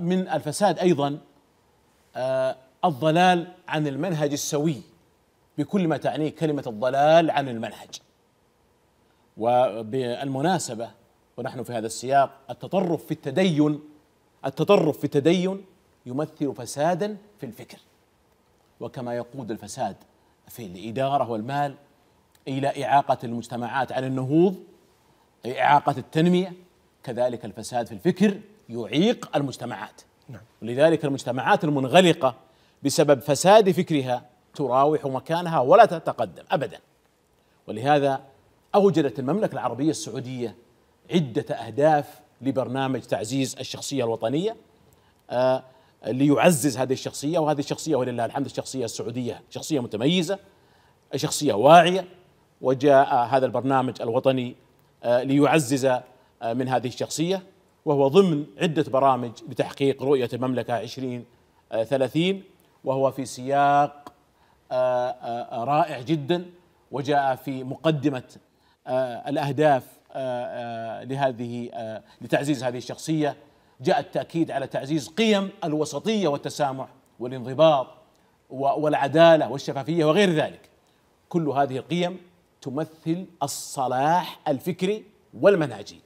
من الفساد ايضا آه، الضلال عن المنهج السوي بكل ما تعنيه كلمه الضلال عن المنهج وبالمناسبه ونحن في هذا السياق التطرف في التدين التطرف في التدين يمثل فسادا في الفكر وكما يقود الفساد في الاداره والمال الى اعاقه المجتمعات عن النهوض اعاقه التنميه كذلك الفساد في الفكر يعيق المجتمعات نعم. لذلك المجتمعات المنغلقة بسبب فساد فكرها تراوح مكانها ولا تتقدم أبدا ولهذا أوجدت المملكة العربية السعودية عدة أهداف لبرنامج تعزيز الشخصية الوطنية آه ليعزز هذه الشخصية وهذه الشخصية ولله الحمد الشخصية السعودية شخصية متميزة شخصية واعية وجاء هذا البرنامج الوطني آه، ليعزز آه، من هذه الشخصية وهو ضمن عدة برامج لتحقيق رؤية المملكة 2030 آه، وهو في سياق آه، آه، رائع جدا وجاء في مقدمة الأهداف لهذه لتعزيز هذه الشخصية جاء التأكيد على تعزيز قيم الوسطية والتسامح والانضباط والعدالة والشفافية وغير ذلك كل هذه القيم تمثل الصلاح الفكري والمنهجي